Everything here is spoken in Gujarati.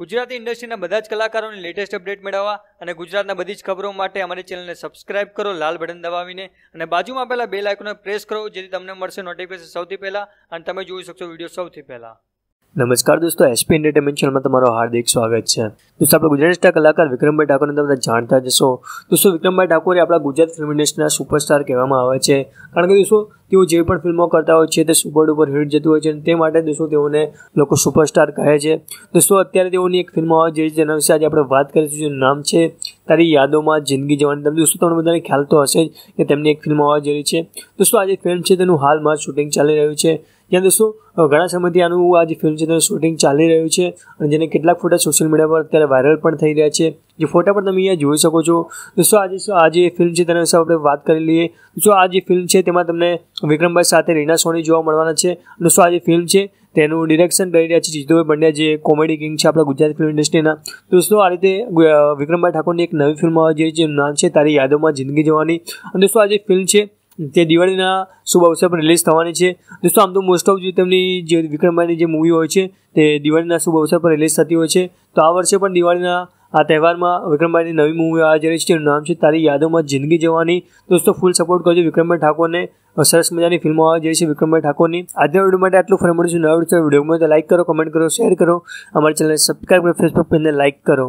ગુજરાતી ઇન્ડસ્ટ્રીના બધા જ કલાકારોની લેટેસ્ટ અપડેટ મેળવવા અને ગુજરાતના બધી જ ખબરો માટે અમારી ચેનલને સબસ્ક્રાઇબ કરો લાલ બટન દબાવીને અને બાજુમાં પહેલાં બે લાઇકોને પ્રેસ કરો જેથી તમને મળશે નોટિફિકેશન સૌથી પહેલાં અને તમે જોઈ શકશો વિડીયો સૌથી પહેલાં નમસ્કાર દોસ્તો એસપી એન્ટરટેનમેન્ટ ચેનલમાં તમારું હાર્દિક સ્વાગત છે દોસ્તો આપણે ગુજરાતી કલાકાર વિક્રમભાઈ ઠાકોરને તમે જાણતા જશો દોસ્તો વિક્રમભાઈ ઠાકોર એ આપણા ગુજરાત ફિલ્મ ઇન્ડસ્ટ્રીના સુપરસ્ટાર કહેવામાં આવે છે કારણ કે દોસ્તો તેઓ જે પણ ફિલ્મો કરતા હોય છે તે સુપર ડુપર હિટ જતું હોય છે અને તે માટે દોસ્તો તેઓને લોકો સુપરસ્ટાર કહે છે દોસ્તો અત્યારે તેઓની એક ફિલ્મ આવે છે જેના વિશે આજે આપણે વાત કરીશું જેનું નામ છે તારી યાદોમાં જિંદગી જવાની તમને દોસ્તો તમને બધાને ખ્યાલ તો હશે જ કે તેમની એક ફિલ્મ આવવા જઈ રહી છે દોસ્તો આજે ફિલ્મ છે તેનું હાલમાં શૂટિંગ ચાલી રહ્યું છે ત્યાં દોસ્તો ઘણા સમયથી આનું આ ફિલ્મ છે તેનું શૂટિંગ ચાલી રહ્યું છે અને જેને કેટલાક ફોટા સોશિયલ મીડિયા પર અત્યારે વાયરલ પણ થઈ રહ્યા છે જે ફોટા પર તમે અહીંયા જોઈ શકો છો દોસ્તો આજે શું આ જે ફિલ્મ છે તેના વિશે આપણે વાત કરી લઈએ દોસ્તો આ જે ફિલ્મ છે તેમાં તમને વિક્રમભાઈ સાથે રીના સોની જોવા મળવાના છે દોસ્તો આ જે ફિલ્મ છે તેનું ડિરેક્શન કરી રહ્યા છે જીતુભાઈ પંડ્યા જે કોમેડી કિંગ છે આપણા ગુજરાત ફિલ્મ ઇન્ડસ્ટ્રીના દોસ્તો આ રીતે વિક્રમભાઈ ઠાકોરની એક નવી ફિલ્મ આવે છે જે નામ છે તારી યાદોમાં જિંદગી જવાની અને દોસ્તો આ જે ફિલ્મ છે તે દિવાળીના શુભ અવસર પર રિલીઝ થવાની છે દોસ્તો આમ તો મોસ્ટ ઓફ જે તેમની જે વિક્રમભાઈની જે મૂવી હોય છે તે દિવાળીના શુભ અવસર પર રિલીઝ થતી હોય છે તો આ વર્ષે પણ દિવાળીના આ તહેવારમાં વિક્રમભાઈની નવી મૂવી આ જે છે એનું નામ છે તારી યાદોમાં જિંદગી જવાની દોસ્તો ફૂલ સપોર્ટ કરજો વિક્રમભાઈ ઠાકોરને સરસ મજાની ફિલ્મો આવે જે છે વિક્રમભાઈ ઠાકોરની આજના વિડીયો માટે આટલું ફરી મળીશું નવા વિડીયો વિડીયો તો લાઇક કરો કમેન્ટ કરો શેર કરો અમારી ચેનલને સબસ્ક્રાઈબ કરો ફેસબુક પેજને લાઇક કરો